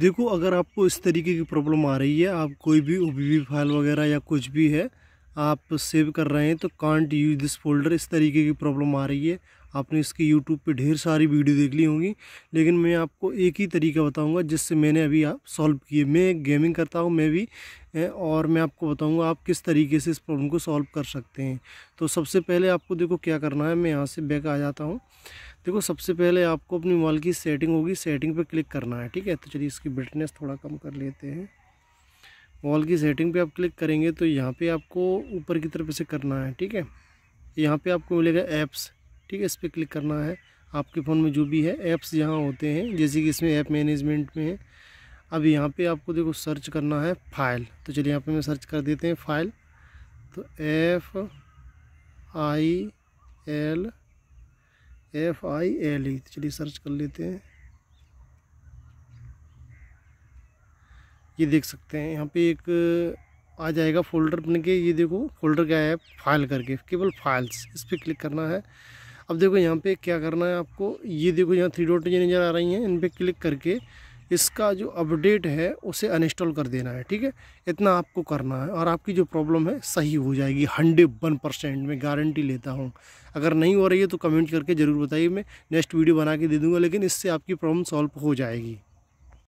देखो अगर आपको इस तरीके की प्रॉब्लम आ रही है आप कोई भी ओ फाइल वगैरह या कुछ भी है आप सेव कर रहे हैं तो कांट यूज दिस फोल्डर इस तरीके की प्रॉब्लम आ रही है आपने इसकी यूट्यूब पे ढेर सारी वीडियो देख ली होंगी लेकिन मैं आपको एक ही तरीका बताऊंगा जिससे मैंने अभी आप सॉल्व किए मैं गेमिंग करता हूँ मैं भी और मैं आपको बताऊंगा आप किस तरीके से इस प्रॉब्लम को सॉल्व कर सकते हैं तो सबसे पहले आपको देखो क्या करना है मैं यहाँ से बैक आ जाता हूँ देखो सबसे पहले आपको अपनी मोबाइल की सेटिंग होगी सेटिंग पर क्लिक करना है ठीक है तो चलिए इसकी ब्राइटनेस थोड़ा कम कर लेते हैं वॉल की सेटिंग पे आप क्लिक करेंगे तो यहाँ पे आपको ऊपर की तरफ से करना है ठीक है यहाँ पे आपको मिलेगा ऐप्स ठीक है इस पर क्लिक करना है आपके फ़ोन में जो भी है ऐप्स यहाँ होते हैं जैसे कि इसमें ऐप मैनेजमेंट में है अब यहाँ पे आपको देखो सर्च करना है फाइल तो चलिए यहाँ पे मैं सर्च कर देते हैं फाइल तो F I L F I L E चलिए सर्च कर लेते हैं ये देख सकते हैं यहाँ पे एक आ जाएगा फोल्डर बन के ये देखो फोल्डर क्या है फाइल करके केवल फाइल्स इस पर क्लिक करना है अब देखो यहाँ पे क्या करना है आपको ये देखो यहाँ थ्री डॉट जी नज़र आ रही हैं इन पर क्लिक करके इसका जो अपडेट है उसे अनइंस्टॉल कर देना है ठीक है इतना आपको करना है और आपकी जो प्रॉब्लम है सही हो जाएगी हंड्रेड वन परसेंट मैं गारंटी लेता हूँ अगर नहीं हो रही है तो कमेंट करके ज़रूर बताइए मैं नेक्स्ट वीडियो बना के दे दूँगा लेकिन इससे आपकी प्रॉब्लम सॉल्व हो जाएगी